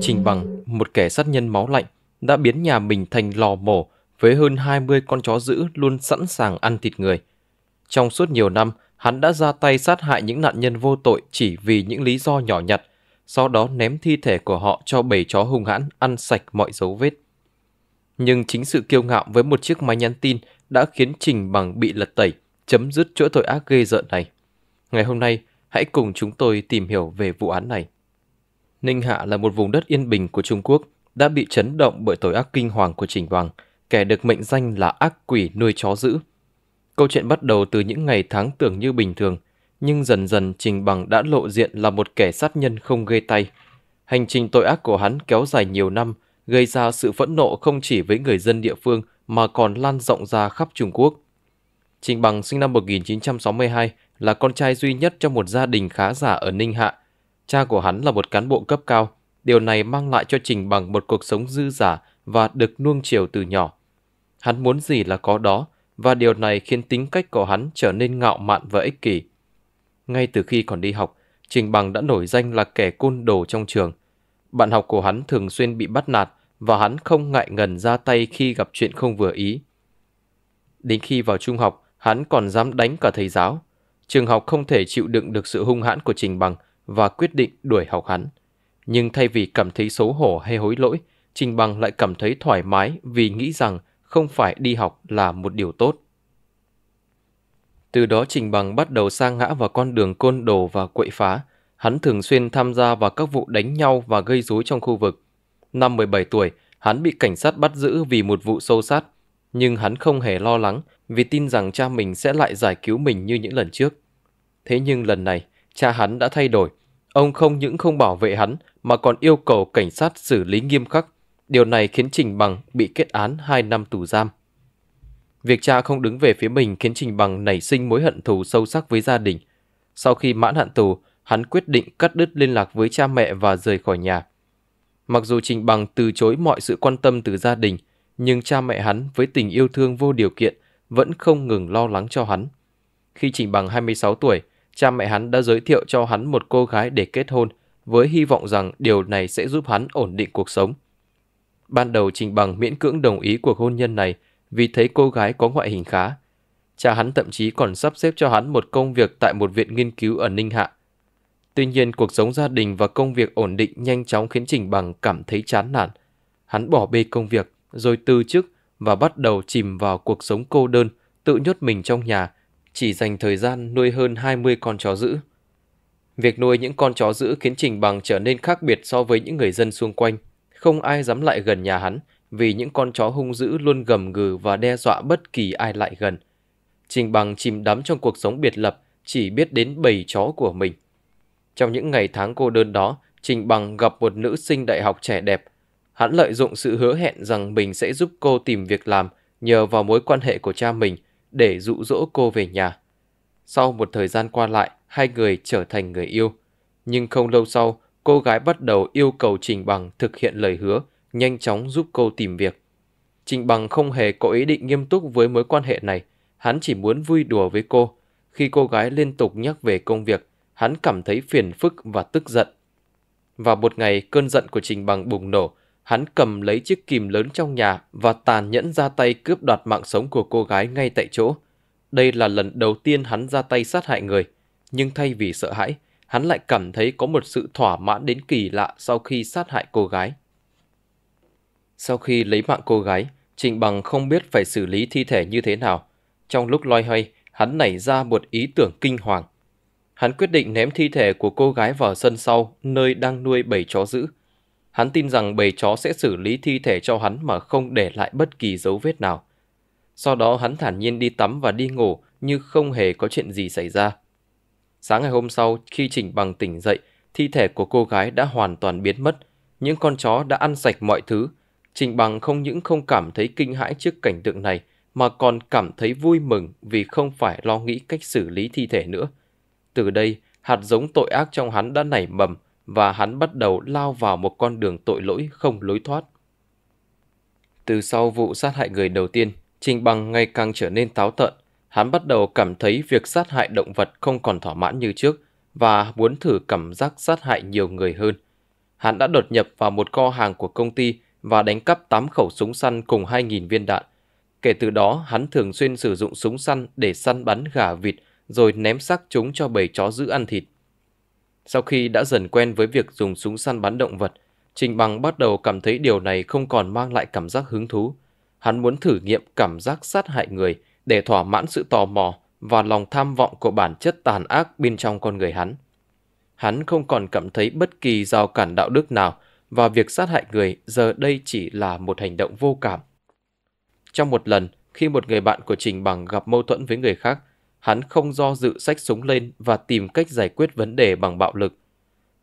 Trình Bằng, một kẻ sát nhân máu lạnh, đã biến nhà mình thành lò mổ với hơn 20 con chó dữ luôn sẵn sàng ăn thịt người. Trong suốt nhiều năm, hắn đã ra tay sát hại những nạn nhân vô tội chỉ vì những lý do nhỏ nhặt, sau đó ném thi thể của họ cho bầy chó hung hãn ăn sạch mọi dấu vết. Nhưng chính sự kiêu ngạo với một chiếc máy nhắn tin đã khiến Trình Bằng bị lật tẩy, chấm dứt chuỗi tội ác ghê rợn này. Ngày hôm nay, hãy cùng chúng tôi tìm hiểu về vụ án này. Ninh Hạ là một vùng đất yên bình của Trung Quốc, đã bị chấn động bởi tội ác kinh hoàng của Trình Hoàng, kẻ được mệnh danh là ác quỷ nuôi chó dữ. Câu chuyện bắt đầu từ những ngày tháng tưởng như bình thường, nhưng dần dần Trình Bằng đã lộ diện là một kẻ sát nhân không gây tay. Hành trình tội ác của hắn kéo dài nhiều năm, gây ra sự phẫn nộ không chỉ với người dân địa phương mà còn lan rộng ra khắp Trung Quốc. Trình Bằng sinh năm 1962 là con trai duy nhất trong một gia đình khá giả ở Ninh Hạ – Cha của hắn là một cán bộ cấp cao, điều này mang lại cho Trình Bằng một cuộc sống dư giả và được nuông chiều từ nhỏ. Hắn muốn gì là có đó, và điều này khiến tính cách của hắn trở nên ngạo mạn và ích kỷ. Ngay từ khi còn đi học, Trình Bằng đã nổi danh là kẻ côn đồ trong trường. Bạn học của hắn thường xuyên bị bắt nạt và hắn không ngại ngần ra tay khi gặp chuyện không vừa ý. Đến khi vào trung học, hắn còn dám đánh cả thầy giáo. Trường học không thể chịu đựng được sự hung hãn của Trình Bằng và quyết định đuổi học hắn. Nhưng thay vì cảm thấy xấu hổ hay hối lỗi, Trình Bằng lại cảm thấy thoải mái vì nghĩ rằng không phải đi học là một điều tốt. Từ đó Trình Bằng bắt đầu sa ngã vào con đường côn đồ và quậy phá. Hắn thường xuyên tham gia vào các vụ đánh nhau và gây rối trong khu vực. Năm 17 tuổi, hắn bị cảnh sát bắt giữ vì một vụ sâu sát. Nhưng hắn không hề lo lắng vì tin rằng cha mình sẽ lại giải cứu mình như những lần trước. Thế nhưng lần này, cha hắn đã thay đổi. Ông không những không bảo vệ hắn mà còn yêu cầu cảnh sát xử lý nghiêm khắc. Điều này khiến Trình Bằng bị kết án 2 năm tù giam. Việc cha không đứng về phía mình khiến Trình Bằng nảy sinh mối hận thù sâu sắc với gia đình. Sau khi mãn hạn tù, hắn quyết định cắt đứt liên lạc với cha mẹ và rời khỏi nhà. Mặc dù Trình Bằng từ chối mọi sự quan tâm từ gia đình, nhưng cha mẹ hắn với tình yêu thương vô điều kiện vẫn không ngừng lo lắng cho hắn. Khi Trình Bằng 26 tuổi, cha mẹ hắn đã giới thiệu cho hắn một cô gái để kết hôn, với hy vọng rằng điều này sẽ giúp hắn ổn định cuộc sống. Ban đầu Trình Bằng miễn cưỡng đồng ý cuộc hôn nhân này vì thấy cô gái có ngoại hình khá. Cha hắn thậm chí còn sắp xếp cho hắn một công việc tại một viện nghiên cứu ở Ninh Hạ. Tuy nhiên cuộc sống gia đình và công việc ổn định nhanh chóng khiến Trình Bằng cảm thấy chán nản. Hắn bỏ bê công việc, rồi từ chức và bắt đầu chìm vào cuộc sống cô đơn, tự nhốt mình trong nhà, chỉ dành thời gian nuôi hơn 20 con chó dữ. Việc nuôi những con chó dữ khiến Trình Bằng trở nên khác biệt so với những người dân xung quanh. Không ai dám lại gần nhà hắn vì những con chó hung dữ luôn gầm gừ và đe dọa bất kỳ ai lại gần. Trình Bằng chìm đắm trong cuộc sống biệt lập, chỉ biết đến bầy chó của mình. Trong những ngày tháng cô đơn đó, Trình Bằng gặp một nữ sinh đại học trẻ đẹp. Hắn lợi dụng sự hứa hẹn rằng mình sẽ giúp cô tìm việc làm nhờ vào mối quan hệ của cha mình – để dụ dỗ cô về nhà. Sau một thời gian qua lại, hai người trở thành người yêu. Nhưng không lâu sau, cô gái bắt đầu yêu cầu Trình Bằng thực hiện lời hứa, nhanh chóng giúp cô tìm việc. Trình Bằng không hề có ý định nghiêm túc với mối quan hệ này, hắn chỉ muốn vui đùa với cô. Khi cô gái liên tục nhắc về công việc, hắn cảm thấy phiền phức và tức giận. Và một ngày cơn giận của Trình Bằng bùng nổ, Hắn cầm lấy chiếc kìm lớn trong nhà và tàn nhẫn ra tay cướp đoạt mạng sống của cô gái ngay tại chỗ. Đây là lần đầu tiên hắn ra tay sát hại người, nhưng thay vì sợ hãi, hắn lại cảm thấy có một sự thỏa mãn đến kỳ lạ sau khi sát hại cô gái. Sau khi lấy mạng cô gái, Trịnh Bằng không biết phải xử lý thi thể như thế nào. Trong lúc loay hoay, hắn nảy ra một ý tưởng kinh hoàng. Hắn quyết định ném thi thể của cô gái vào sân sau, nơi đang nuôi bảy chó dữ. Hắn tin rằng bầy chó sẽ xử lý thi thể cho hắn mà không để lại bất kỳ dấu vết nào. Sau đó hắn thản nhiên đi tắm và đi ngủ như không hề có chuyện gì xảy ra. Sáng ngày hôm sau, khi Trình Bằng tỉnh dậy, thi thể của cô gái đã hoàn toàn biến mất. Những con chó đã ăn sạch mọi thứ. Trình Bằng không những không cảm thấy kinh hãi trước cảnh tượng này, mà còn cảm thấy vui mừng vì không phải lo nghĩ cách xử lý thi thể nữa. Từ đây, hạt giống tội ác trong hắn đã nảy mầm và hắn bắt đầu lao vào một con đường tội lỗi không lối thoát. Từ sau vụ sát hại người đầu tiên, Trình Bằng ngày càng trở nên táo tợn. Hắn bắt đầu cảm thấy việc sát hại động vật không còn thỏa mãn như trước và muốn thử cảm giác sát hại nhiều người hơn. Hắn đã đột nhập vào một kho hàng của công ty và đánh cắp 8 khẩu súng săn cùng 2.000 viên đạn. Kể từ đó, hắn thường xuyên sử dụng súng săn để săn bắn gà vịt rồi ném xác chúng cho bầy chó giữ ăn thịt. Sau khi đã dần quen với việc dùng súng săn bắn động vật, Trình Bằng bắt đầu cảm thấy điều này không còn mang lại cảm giác hứng thú. Hắn muốn thử nghiệm cảm giác sát hại người để thỏa mãn sự tò mò và lòng tham vọng của bản chất tàn ác bên trong con người hắn. Hắn không còn cảm thấy bất kỳ rào cản đạo đức nào và việc sát hại người giờ đây chỉ là một hành động vô cảm. Trong một lần, khi một người bạn của Trình Bằng gặp mâu thuẫn với người khác, Hắn không do dự sách súng lên và tìm cách giải quyết vấn đề bằng bạo lực.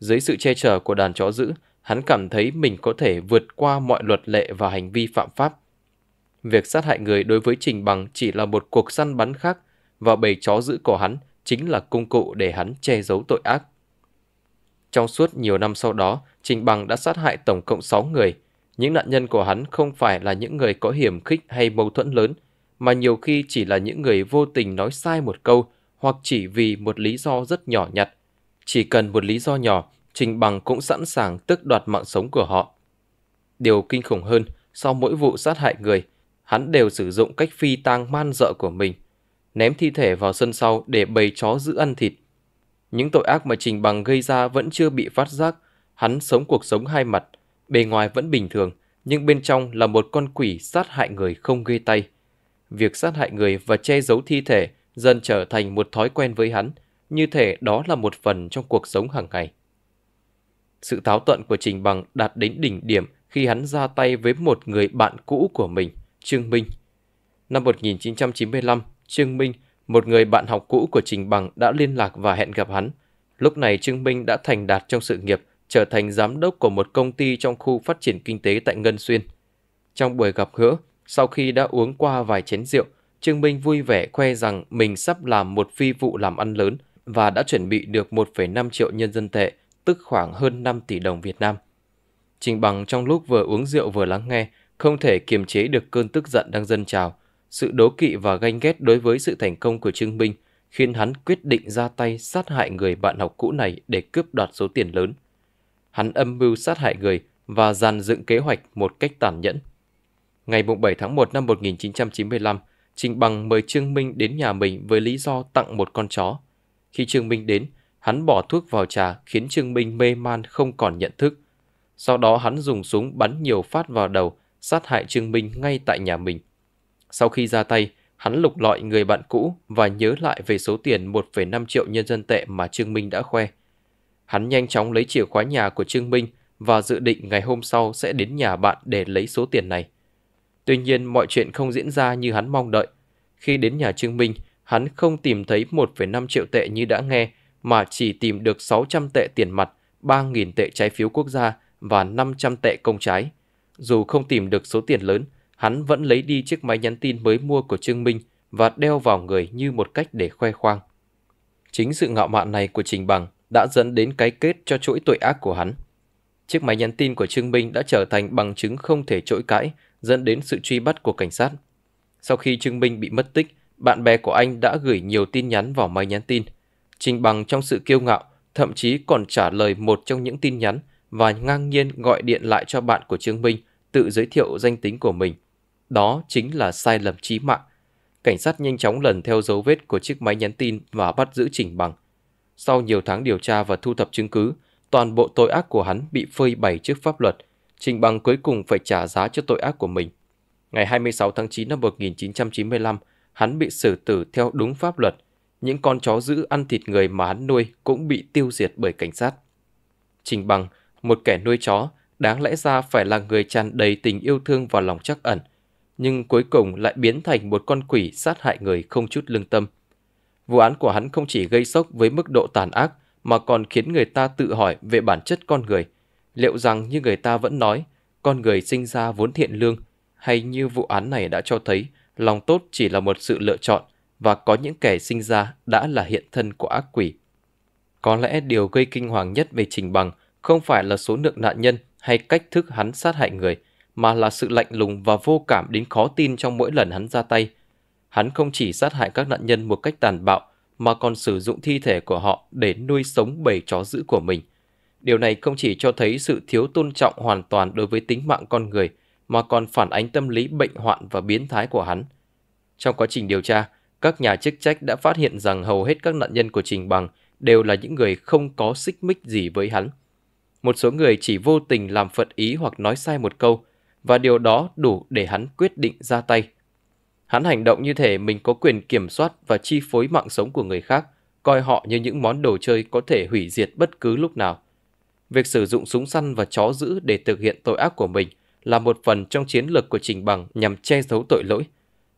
Dưới sự che chở của đàn chó dữ, hắn cảm thấy mình có thể vượt qua mọi luật lệ và hành vi phạm pháp. Việc sát hại người đối với Trình Bằng chỉ là một cuộc săn bắn khác và bầy chó dữ của hắn chính là công cụ để hắn che giấu tội ác. Trong suốt nhiều năm sau đó, Trình Bằng đã sát hại tổng cộng 6 người. Những nạn nhân của hắn không phải là những người có hiểm khích hay mâu thuẫn lớn, mà nhiều khi chỉ là những người vô tình nói sai một câu hoặc chỉ vì một lý do rất nhỏ nhặt. Chỉ cần một lý do nhỏ, Trình Bằng cũng sẵn sàng tước đoạt mạng sống của họ. Điều kinh khủng hơn, sau mỗi vụ sát hại người, hắn đều sử dụng cách phi tang man dợ của mình, ném thi thể vào sân sau để bầy chó giữ ăn thịt. Những tội ác mà Trình Bằng gây ra vẫn chưa bị phát giác, hắn sống cuộc sống hai mặt, bề ngoài vẫn bình thường, nhưng bên trong là một con quỷ sát hại người không ghê tay. Việc sát hại người và che giấu thi thể dần trở thành một thói quen với hắn, như thể đó là một phần trong cuộc sống hàng ngày. Sự táo tận của Trình Bằng đạt đến đỉnh điểm khi hắn ra tay với một người bạn cũ của mình, Trương Minh. Năm 1995, Trương Minh, một người bạn học cũ của Trình Bằng đã liên lạc và hẹn gặp hắn. Lúc này Trương Minh đã thành đạt trong sự nghiệp, trở thành giám đốc của một công ty trong khu phát triển kinh tế tại Ngân Xuyên. Trong buổi gặp gỡ, sau khi đã uống qua vài chén rượu, Trương Minh vui vẻ khoe rằng mình sắp làm một phi vụ làm ăn lớn và đã chuẩn bị được 1,5 triệu nhân dân tệ, tức khoảng hơn 5 tỷ đồng Việt Nam. Trình Bằng trong lúc vừa uống rượu vừa lắng nghe, không thể kiềm chế được cơn tức giận đang dâng trào. Sự đố kỵ và ganh ghét đối với sự thành công của Trương Minh khiến hắn quyết định ra tay sát hại người bạn học cũ này để cướp đoạt số tiền lớn. Hắn âm mưu sát hại người và dàn dựng kế hoạch một cách tàn nhẫn. Ngày 7 tháng 1 năm 1995, Trình Bằng mời Trương Minh đến nhà mình với lý do tặng một con chó. Khi Trương Minh đến, hắn bỏ thuốc vào trà khiến Trương Minh mê man không còn nhận thức. Sau đó hắn dùng súng bắn nhiều phát vào đầu, sát hại Trương Minh ngay tại nhà mình. Sau khi ra tay, hắn lục lọi người bạn cũ và nhớ lại về số tiền 1,5 triệu nhân dân tệ mà Trương Minh đã khoe. Hắn nhanh chóng lấy chìa khóa nhà của Trương Minh và dự định ngày hôm sau sẽ đến nhà bạn để lấy số tiền này. Tuy nhiên mọi chuyện không diễn ra như hắn mong đợi. Khi đến nhà Trương Minh, hắn không tìm thấy 1,5 triệu tệ như đã nghe, mà chỉ tìm được 600 tệ tiền mặt, 3.000 tệ trái phiếu quốc gia và 500 tệ công trái. Dù không tìm được số tiền lớn, hắn vẫn lấy đi chiếc máy nhắn tin mới mua của Trương Minh và đeo vào người như một cách để khoe khoang. Chính sự ngạo mạn này của Trình Bằng đã dẫn đến cái kết cho chuỗi tội ác của hắn. Chiếc máy nhắn tin của Trương Minh đã trở thành bằng chứng không thể chối cãi dẫn đến sự truy bắt của cảnh sát. Sau khi Trương Minh bị mất tích, bạn bè của anh đã gửi nhiều tin nhắn vào máy nhắn tin. Trình Bằng trong sự kiêu ngạo, thậm chí còn trả lời một trong những tin nhắn và ngang nhiên gọi điện lại cho bạn của Trương Minh tự giới thiệu danh tính của mình. Đó chính là sai lầm chí mạng. Cảnh sát nhanh chóng lần theo dấu vết của chiếc máy nhắn tin và bắt giữ Trình Bằng. Sau nhiều tháng điều tra và thu thập chứng cứ, toàn bộ tội ác của hắn bị phơi bày trước pháp luật – Trình Bằng cuối cùng phải trả giá cho tội ác của mình. Ngày 26 tháng 9 năm 1995, hắn bị xử tử theo đúng pháp luật. Những con chó giữ ăn thịt người mà hắn nuôi cũng bị tiêu diệt bởi cảnh sát. Trình Bằng, một kẻ nuôi chó, đáng lẽ ra phải là người tràn đầy tình yêu thương và lòng trắc ẩn, nhưng cuối cùng lại biến thành một con quỷ sát hại người không chút lương tâm. Vụ án của hắn không chỉ gây sốc với mức độ tàn ác mà còn khiến người ta tự hỏi về bản chất con người – Liệu rằng như người ta vẫn nói, con người sinh ra vốn thiện lương, hay như vụ án này đã cho thấy, lòng tốt chỉ là một sự lựa chọn và có những kẻ sinh ra đã là hiện thân của ác quỷ. Có lẽ điều gây kinh hoàng nhất về Trình Bằng không phải là số lượng nạn nhân hay cách thức hắn sát hại người, mà là sự lạnh lùng và vô cảm đến khó tin trong mỗi lần hắn ra tay. Hắn không chỉ sát hại các nạn nhân một cách tàn bạo, mà còn sử dụng thi thể của họ để nuôi sống bầy chó dữ của mình – Điều này không chỉ cho thấy sự thiếu tôn trọng hoàn toàn đối với tính mạng con người, mà còn phản ánh tâm lý bệnh hoạn và biến thái của hắn. Trong quá trình điều tra, các nhà chức trách đã phát hiện rằng hầu hết các nạn nhân của Trình Bằng đều là những người không có xích mích gì với hắn. Một số người chỉ vô tình làm phật ý hoặc nói sai một câu, và điều đó đủ để hắn quyết định ra tay. Hắn hành động như thể mình có quyền kiểm soát và chi phối mạng sống của người khác, coi họ như những món đồ chơi có thể hủy diệt bất cứ lúc nào. Việc sử dụng súng săn và chó giữ để thực hiện tội ác của mình là một phần trong chiến lược của Trình Bằng nhằm che giấu tội lỗi.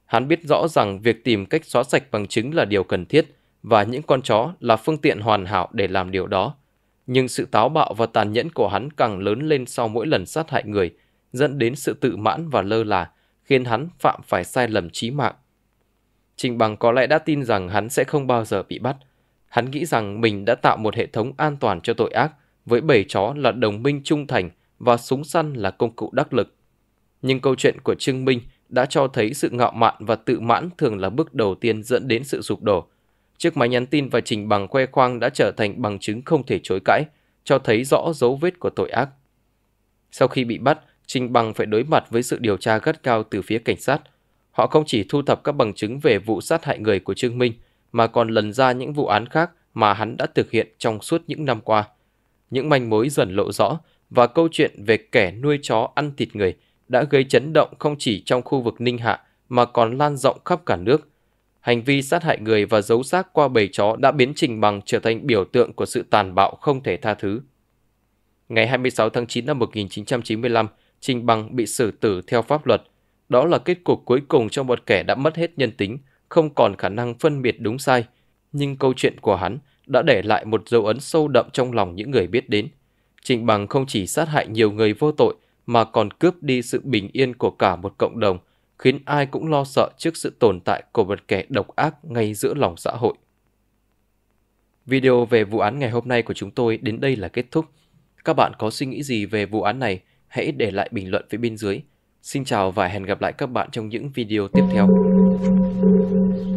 Hắn biết rõ rằng việc tìm cách xóa sạch bằng chứng là điều cần thiết và những con chó là phương tiện hoàn hảo để làm điều đó. Nhưng sự táo bạo và tàn nhẫn của hắn càng lớn lên sau mỗi lần sát hại người, dẫn đến sự tự mãn và lơ là, khiến hắn phạm phải sai lầm chí mạng. Trình Bằng có lẽ đã tin rằng hắn sẽ không bao giờ bị bắt. Hắn nghĩ rằng mình đã tạo một hệ thống an toàn cho tội ác với bảy chó là đồng minh trung thành và súng săn là công cụ đắc lực. Nhưng câu chuyện của Trương Minh đã cho thấy sự ngạo mạn và tự mãn thường là bước đầu tiên dẫn đến sự sụp đổ. Chiếc máy nhắn tin và trình bằng khoe khoang đã trở thành bằng chứng không thể chối cãi, cho thấy rõ dấu vết của tội ác. Sau khi bị bắt, Trình Bằng phải đối mặt với sự điều tra gắt cao từ phía cảnh sát. Họ không chỉ thu thập các bằng chứng về vụ sát hại người của Trương Minh, mà còn lần ra những vụ án khác mà hắn đã thực hiện trong suốt những năm qua những manh mối dần lộ rõ và câu chuyện về kẻ nuôi chó ăn thịt người đã gây chấn động không chỉ trong khu vực Ninh Hạ mà còn lan rộng khắp cả nước. Hành vi sát hại người và giấu xác qua bầy chó đã biến Trình Bằng trở thành biểu tượng của sự tàn bạo không thể tha thứ. Ngày 26 tháng 9 năm 1995, Trình Bằng bị xử tử theo pháp luật. Đó là kết cục cuối cùng cho một kẻ đã mất hết nhân tính, không còn khả năng phân biệt đúng sai. Nhưng câu chuyện của hắn đã để lại một dấu ấn sâu đậm trong lòng những người biết đến. Trịnh Bằng không chỉ sát hại nhiều người vô tội mà còn cướp đi sự bình yên của cả một cộng đồng, khiến ai cũng lo sợ trước sự tồn tại của một kẻ độc ác ngay giữa lòng xã hội. Video về vụ án ngày hôm nay của chúng tôi đến đây là kết thúc. Các bạn có suy nghĩ gì về vụ án này, hãy để lại bình luận phía bên dưới. Xin chào và hẹn gặp lại các bạn trong những video tiếp theo.